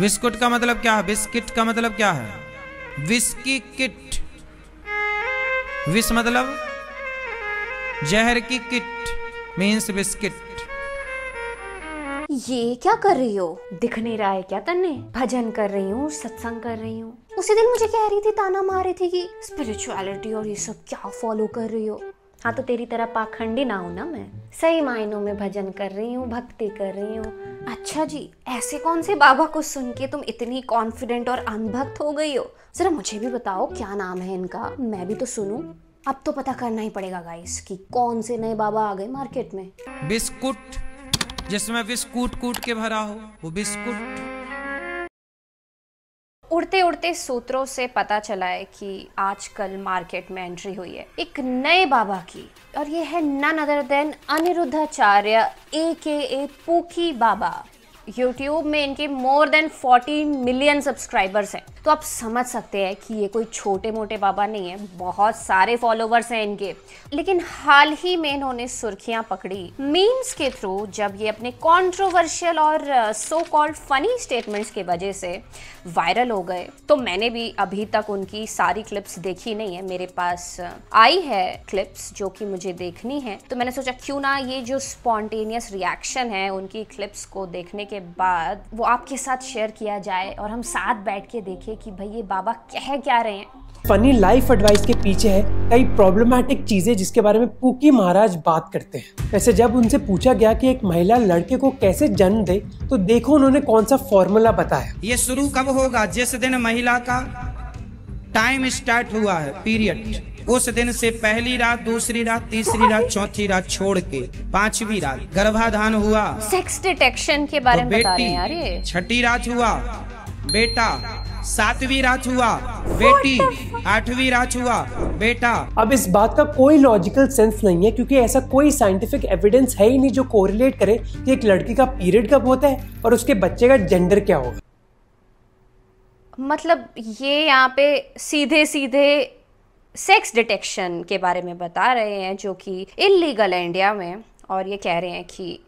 विस्कुट का मतलब क्या है बिस्किट का मतलब क्या है विस्की किट विस मतलब जहर की किट मीन्स बिस्किट ये क्या कर रही हो दिख नहीं रहा है क्या तन्ने भजन कर रही हूँ सत्संग कर रही हूँ उसी दिन मुझे कह रही थी ताना मार रही थी कि स्पिरिचुअलिटी और ये सब क्या फॉलो कर रही हो हाँ तो तेरी तरह पाखंडी ना हो ना मैं सही मायनों में भजन कर रही हूँ भक्ति कर रही हूँ अच्छा जी ऐसे कौन से बाबा को सुन के तुम इतनी कॉन्फिडेंट और अनभक्त हो गई हो ज़रा मुझे भी बताओ क्या नाम है इनका मैं भी तो सुनू अब तो पता करना ही पड़ेगा गाइस कि कौन से नए बाबा आ गए मार्केट में बिस्कुट जिसमें बिस्कुट कूट के भरा हो वो बिस्कुट उड़ते उड़ते सूत्रों से पता चला है कि आजकल मार्केट में एंट्री हुई है एक नए बाबा की और ये है none other than Aniruddhacharya A K A पूकी Baba YouTube में इनके मोर देन 40 मिलियन सब्सक्राइबर्स हैं तो आप समझ सकते हैं कि ये कोई छोटे मोटे बाबा नहीं है बहुत सारे फॉलोवर्स हैं इनके लेकिन हाल ही में इन्होंने सुर्खियां पकड़ी मीम्स के थ्रू जब ये अपने कॉन्ट्रोवर्शियल और सो कॉल्ड फनी स्टेटमेंट्स के वजह से वायरल हो गए तो मैंने भी अभी तक उनकी सारी क्लिप्स देखी नहीं है मेरे पास आई है क्लिप्स जो कि मुझे देखनी है तो मैंने सोचा क्यों ना ये जो स्पॉन्टेनियस रिएक्शन है उनकी क्लिप्स को देखने के बाद वो आपके साथ शेयर किया जाए और हम साथ बैठ के देखें सके कि भाई ये बाबा कह क्या रहे हैं फनी लाइफ एडवाइस के पीछे है कई प्रॉब्लमैटिक चीजें जिसके बारे में पुकी महाराज बात करते हैं वैसे जब उनसे पूछा गया कि एक महिला लड़के को कैसे जन्म दे तो देखो उन्होंने कौन सा फॉर्मूला बताया ये शुरू कब होगा जिस दिन महिला का टाइम स्टार्ट हुआ है पीरियड उस दिन से पहली रात दूसरी रात तीसरी रात चौथी रात छोड़ के पांचवी रात गर्भाधान हुआ सेक्स डिटेक्शन के बारे में तो में छठी रात हुआ बेटा सातवीं रात हुआ बेटी आठवीं रात हुआ बेटा अब इस बात का कोई लॉजिकल सेंस नहीं है क्योंकि ऐसा कोई साइंटिफिक एविडेंस है ही नहीं जो कोरिलेट करे कि एक लड़की का पीरियड कब होता है और उसके बच्चे का जेंडर क्या होगा मतलब ये यहाँ पे सीधे सीधे सेक्स डिटेक्शन के बारे में बता रहे हैं जो कि इलीगल है इंडिया में और ये कह रहे हैं कि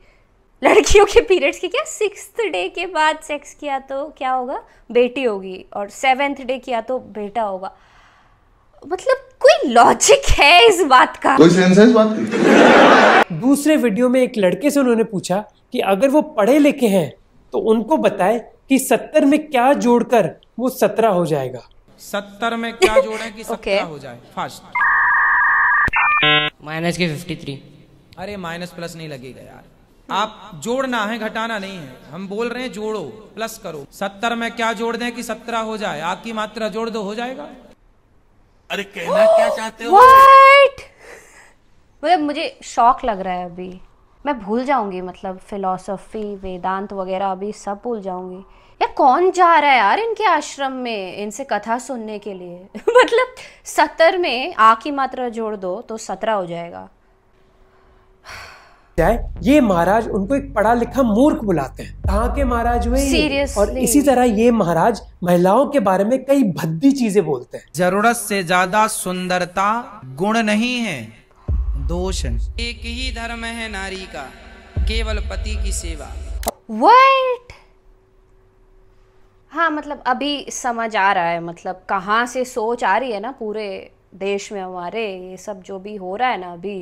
लड़कियों के पीरियड्स के क्या सिक्स डे के बाद सेक्स किया तो क्या होगा बेटी होगी और सेवेंथ डे किया तो बेटा होगा मतलब कोई लॉजिक है इस बात का कोई सेंस है इस बात की दूसरे वीडियो में एक लड़के से उन्होंने पूछा कि अगर वो पढ़े लिखे हैं तो उनको बताए कि सत्तर में क्या जोड़कर वो सत्रह हो जाएगा सत्तर में क्या जोड़े कि सत्रह okay. हो जाए फास्ट माइनस के फिफ्टी थ्री अरे माइनस प्लस नहीं लगेगा यार आप जोड़ना है घटाना नहीं है हम बोल रहे हैं जोड़ो प्लस करो सत्तर में क्या जोड़ दें कि सत्रह हो जाए आग की मात्रा जोड़ दो हो जाएगा अरे कहना क्या चाहते हो मतलब मुझे शौक लग रहा है अभी मैं भूल जाऊंगी मतलब फिलोसफी वेदांत वगैरह अभी सब भूल जाऊंगी यार कौन जा रहा है यार इनके आश्रम में इनसे कथा सुनने के लिए मतलब सत्तर में आ की मात्रा जोड़ दो तो सत्रह हो जाएगा जाए ये महाराज उनको एक पढ़ा लिखा मूर्ख बुलाते हैं कहा के महाराज हुए Seriously? और इसी तरह ये महाराज महिलाओं के बारे में कई भद्दी चीजें बोलते हैं जरूरत से ज्यादा सुंदरता गुण नहीं है दोष एक ही धर्म है नारी का केवल पति की सेवा What? हाँ मतलब अभी समझ आ रहा है मतलब कहाँ से सोच आ रही है ना पूरे देश में हमारे ये सब जो भी हो रहा है ना अभी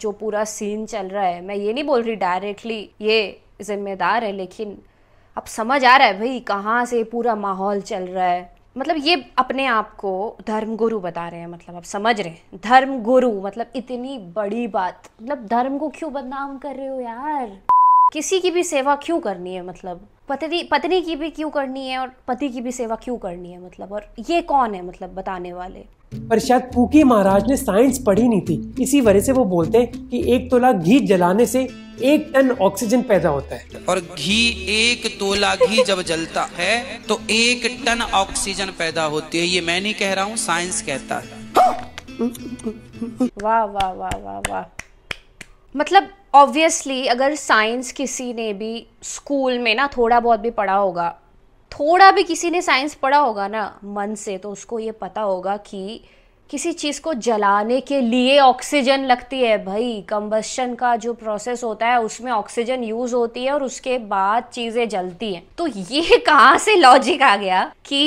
जो पूरा सीन चल रहा है मैं ये नहीं बोल रही डायरेक्टली ये जिम्मेदार है लेकिन अब समझ आ रहा है भाई कहाँ से पूरा माहौल चल रहा है मतलब ये अपने आप को धर्म गुरु बता रहे हैं मतलब आप समझ रहे हैं धर्म गुरु मतलब इतनी बड़ी बात मतलब धर्म को क्यों बदनाम कर रहे हो यार किसी की भी सेवा क्यों करनी है मतलब पत्नी पत्नी की भी क्यों करनी है और पति की भी सेवा क्यों करनी है मतलब और ये कौन है मतलब बताने वाले पर शायद पूकी महाराज ने साइंस पढ़ी नहीं थी इसी वजह से वो बोलते हैं कि एक तोला घी जलाने से एक टन ऑक्सीजन पैदा होता है और घी एक तोला घी जब जलता है तो एक टन ऑक्सीजन पैदा होती है ये मैं नहीं कह रहा हूँ साइंस कहता है वाह वाह वाह वाह वाह मतलब ऑब्वियसली अगर साइंस किसी ने भी स्कूल में ना थोड़ा बहुत भी पढ़ा होगा थोड़ा भी किसी ने साइंस पढ़ा होगा ना मन से तो उसको ये पता होगा कि किसी चीज़ को जलाने के लिए ऑक्सीजन लगती है भाई कंबस्शन का जो प्रोसेस होता है उसमें ऑक्सीजन यूज़ होती है और उसके बाद चीज़ें जलती हैं तो ये कहाँ से लॉजिक आ गया कि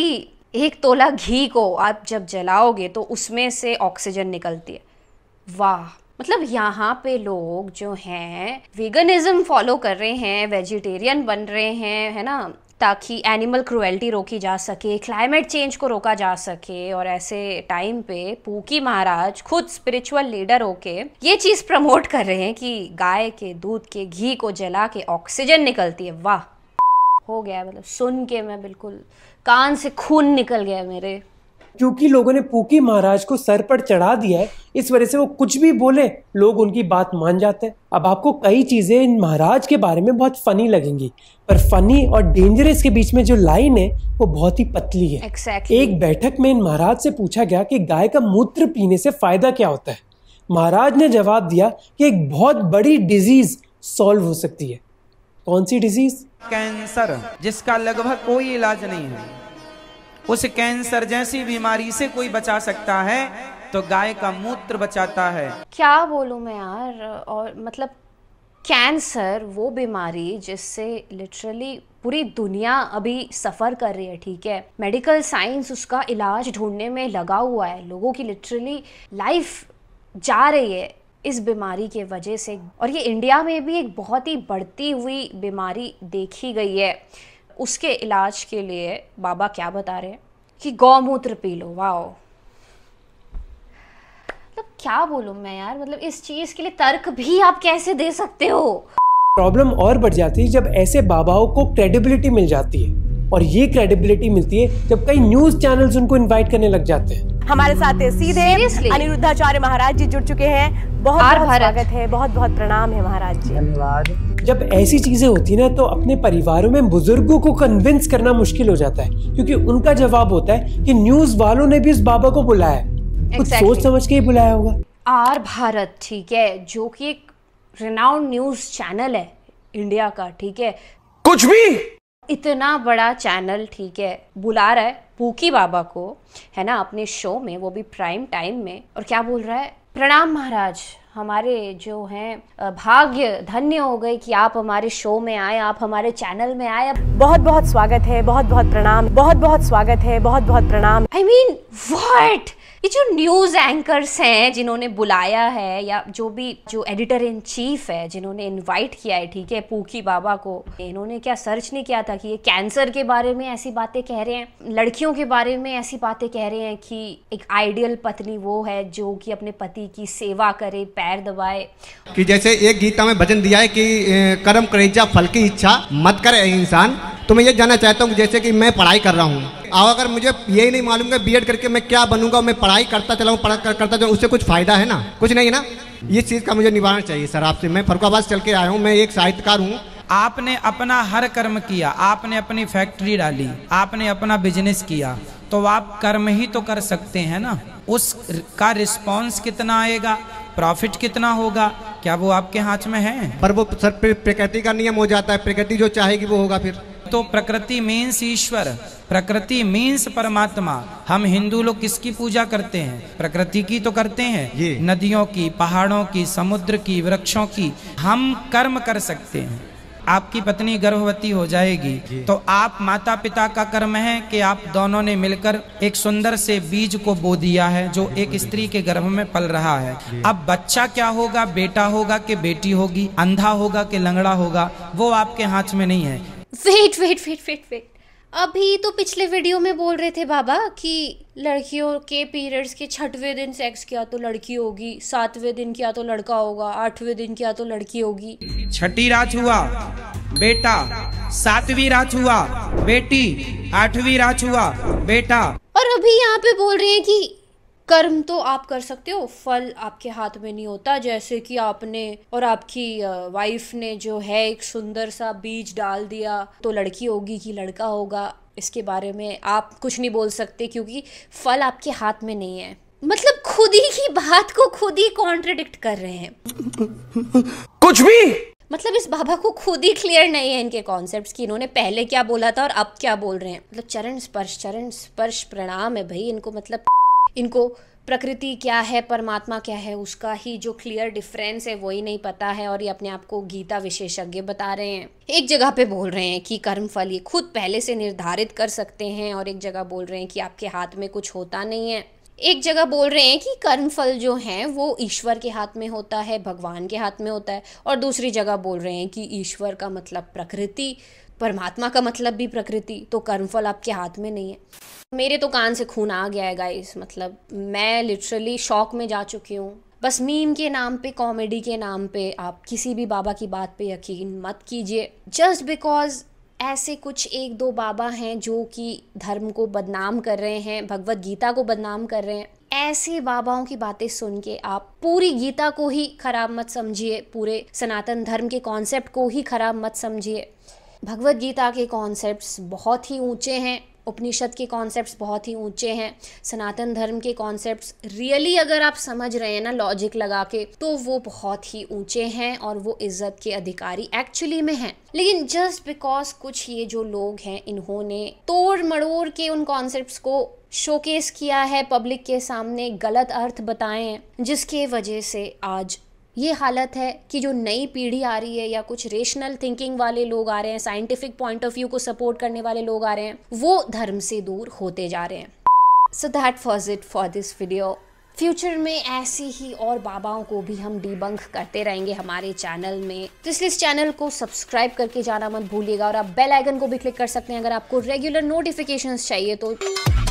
एक तोला घी को आप जब जलाओगे तो उसमें से ऑक्सीजन निकलती है वाह मतलब यहाँ पे लोग जो हैं वीगनिज्म फॉलो कर रहे हैं वेजिटेरियन बन रहे हैं है ना ताकि एनिमल क्रुएल्टी रोकी जा सके क्लाइमेट चेंज को रोका जा सके और ऐसे टाइम पे पूकी महाराज खुद स्पिरिचुअल लीडर होके ये चीज़ प्रमोट कर रहे हैं कि गाय के दूध के घी को जला के ऑक्सीजन निकलती है वाह हो गया मतलब सुन के मैं बिल्कुल कान से खून निकल गया मेरे क्योंकि लोगों ने पूकी महाराज को सर पर चढ़ा दिया है इस वजह से वो कुछ भी बोले लोग उनकी बात मान जाते हैं अब आपको कई चीज़ें इन महाराज के बारे में बहुत फनी लगेंगी पर फनी और डेंजरस के बीच में जो लाइन है वो बहुत ही पतली है exactly. एक बैठक में इन महाराज से पूछा गया कि गाय का मूत्र पीने से फायदा क्या होता है महाराज ने जवाब दिया कि एक बहुत बड़ी डिजीज सॉल्व हो सकती है कौन सी डिजीज कैंसर जिसका लगभग कोई इलाज नहीं है उस कैंसर जैसी बीमारी से कोई बचा सकता है तो गाय का मूत्र बचाता है क्या बोलूँ मैं यार और मतलब कैंसर वो बीमारी जिससे लिटरली पूरी दुनिया अभी सफ़र कर रही है ठीक है मेडिकल साइंस उसका इलाज ढूंढने में लगा हुआ है लोगों की लिटरली लाइफ जा रही है इस बीमारी के वजह से और ये इंडिया में भी एक बहुत ही बढ़ती हुई बीमारी देखी गई है उसके इलाज के लिए बाबा क्या बता रहे हैं कि गौमूत्र पी लो वाओ मतलब क्या बोलू मैं यार मतलब इस चीज़ के लिए तर्क भी आप कैसे दे सकते हो प्रॉब्लम और बढ़ जाती है जब ऐसे बाबाओं को क्रेडिबिलिटी मिल जाती है और ये क्रेडिबिलिटी मिलती है जब कई न्यूज़ चैनल्स उनको इनवाइट करने लग जाते हैं हमारे साथ सीधे अनिरुद्धाचार्य महाराज जी जुड़ चुके हैं बहुत बहुत स्वागत है बहुत बहुत प्रणाम है महाराज जी धन्यवाद जब ऐसी चीजें होती ना तो अपने परिवारों में बुजुर्गों को कन्विंस करना मुश्किल हो जाता है क्योंकि उनका जवाब होता है कि न्यूज वालों ने भी इस बाबा को बुलाया कुछ सोच समझ के ही बुलाया होगा आर भारत ठीक है जो कि एक रिनाउंड न्यूज चैनल है इंडिया का ठीक है कुछ भी इतना बड़ा चैनल ठीक है बुला रहा है पूकी बाबा को है ना अपने शो में वो भी प्राइम टाइम में और क्या बोल रहा है प्रणाम महाराज हमारे जो हैं भाग्य धन्य हो गए कि आप हमारे शो में आए आप हमारे चैनल में आए बहुत बहुत स्वागत है बहुत बहुत प्रणाम बहुत बहुत स्वागत है बहुत बहुत प्रणाम आई मीन वॉट ये जो न्यूज़ एंकर्स हैं जिन्होंने बुलाया है या जो भी जो एडिटर इन चीफ है जिन्होंने इनवाइट किया है ठीक है पूकी बाबा को इन्होंने क्या सर्च नहीं किया था कि ये कैंसर के बारे में ऐसी बातें कह रहे हैं लड़कियों के बारे में ऐसी बातें कह रहे हैं कि एक आइडियल पत्नी वो है जो कि अपने पति की सेवा करे पैर दबाए कि जैसे एक गीता में भजन दिया है कि कर्म करेजा फल की इच्छा मत करे इंसान तो मैं ये जानना चाहता हूँ जैसे कि मैं पढ़ाई कर रहा हूँ और अगर मुझे यही नहीं मालूम है बी करके मैं क्या बनूंगा मैं पढ़ाई करता चलाऊँ पढ़ा कर, करता चलाऊँ उससे कुछ फ़ायदा है ना कुछ नहीं ना इस चीज़ का मुझे निवारण चाहिए सर आपसे मैं फरुखाबाद चल के आया हूँ मैं एक साहित्यकार हूँ आपने अपना हर कर्म किया आपने अपनी फैक्ट्री डाली आपने अपना बिजनेस किया तो आप कर्म ही तो कर सकते हैं ना उस का रिस्पॉन्स कितना आएगा प्रॉफिट कितना होगा क्या वो आपके हाथ में है पर वो सर प्रकृति का नियम हो जाता है प्रकृति जो चाहेगी वो होगा फिर तो प्रकृति मीन्स ईश्वर प्रकृति मीन्स परमात्मा हम हिंदू लोग किसकी पूजा करते हैं प्रकृति की तो करते हैं नदियों की पहाड़ों की समुद्र की वृक्षों की हम कर्म कर सकते हैं आपकी पत्नी गर्भवती हो जाएगी तो आप माता पिता का कर्म है कि आप दोनों ने मिलकर एक सुंदर से बीज को बो दिया है जो एक स्त्री के गर्भ में पल रहा है अब बच्चा क्या होगा बेटा होगा कि बेटी होगी अंधा होगा कि लंगड़ा होगा वो आपके हाथ में नहीं है wait wait wait wait wait अभी तो पिछले वीडियो में बोल रहे थे बाबा कि लड़कियों के पीरियड्स के छठवें दिन सेक्स किया तो लड़की होगी सातवें दिन किया तो लड़का होगा आठवें दिन किया तो लड़की होगी छठी रात हुआ बेटा सातवीं रात हुआ बेटी आठवीं रात हुआ बेटा और अभी यहाँ पे बोल रहे हैं कि कर्म तो आप कर सकते हो फल आपके हाथ में नहीं होता जैसे कि आपने और आपकी वाइफ ने जो है एक सुंदर सा बीज डाल दिया तो लड़की होगी कि लड़का होगा इसके बारे में आप कुछ नहीं बोल सकते क्योंकि फल आपके हाथ में नहीं है मतलब खुद ही की बात को खुद ही कॉन्ट्रडिक्ट कर रहे हैं कुछ भी मतलब इस बाबा को खुद ही क्लियर नहीं है इनके कॉन्सेप्ट कि इन्होंने पहले क्या बोला था और अब क्या बोल रहे हैं मतलब चरण स्पर्श चरण स्पर्श प्रणाम है भाई इनको मतलब इनको प्रकृति क्या है परमात्मा क्या है उसका ही जो क्लियर डिफरेंस है वही नहीं पता है और ये अपने आप को गीता विशेषज्ञ बता रहे हैं एक जगह पे बोल रहे हैं कि कर्म फल ये खुद पहले से निर्धारित कर सकते हैं और एक जगह बोल रहे हैं कि आपके हाथ में कुछ होता नहीं है एक जगह बोल रहे हैं कि कर्म फल जो है वो ईश्वर के हाथ में होता है भगवान के हाथ में होता है और दूसरी जगह बोल रहे हैं कि ईश्वर का मतलब प्रकृति परमात्मा का मतलब भी प्रकृति तो कर्मफल आपके हाथ में नहीं है मेरे तो कान से खून आ गया है गाइस मतलब मैं लिटरली शौक में जा चुकी हूँ बस मीम के नाम पे कॉमेडी के नाम पे आप किसी भी बाबा की बात पे यकीन मत कीजिए जस्ट बिकॉज ऐसे कुछ एक दो बाबा हैं जो कि धर्म को बदनाम कर रहे हैं भगवत गीता को बदनाम कर रहे हैं ऐसे बाबाओं की बातें सुन के आप पूरी गीता को ही खराब मत समझिए पूरे सनातन धर्म के कॉन्सेप्ट को ही खराब मत समझिए भगवत गीता के कॉन्सेप्ट बहुत ही ऊंचे हैं उपनिषद के कॉन्सेप्ट्स बहुत ही ऊंचे हैं सनातन धर्म के कॉन्सेप्ट्स रियली अगर आप समझ रहे हैं ना लॉजिक लगा के तो वो बहुत ही ऊंचे हैं और वो इज्जत के अधिकारी एक्चुअली में हैं लेकिन जस्ट बिकॉज कुछ ये जो लोग हैं इन्होंने तोड़ मड़ोड़ के उन कॉन्सेप्ट्स को शोकेस किया है पब्लिक के सामने गलत अर्थ बताए जिसके वजह से आज ये हालत है कि जो नई पीढ़ी आ रही है या कुछ रेशनल थिंकिंग वाले लोग आ रहे हैं साइंटिफिक पॉइंट ऑफ व्यू को सपोर्ट करने वाले लोग आ रहे हैं वो धर्म से दूर होते जा रहे हैं so that was it for this video future में ऐसी ही और बाबाओं को भी हम डिबंक करते रहेंगे हमारे चैनल में तो इसलिए इस चैनल को सब्सक्राइब करके जाना मत भूलिएगा और आप बेल आइकन को भी क्लिक कर सकते हैं अगर आपको रेगुलर नोटिफिकेशंस चाहिए तो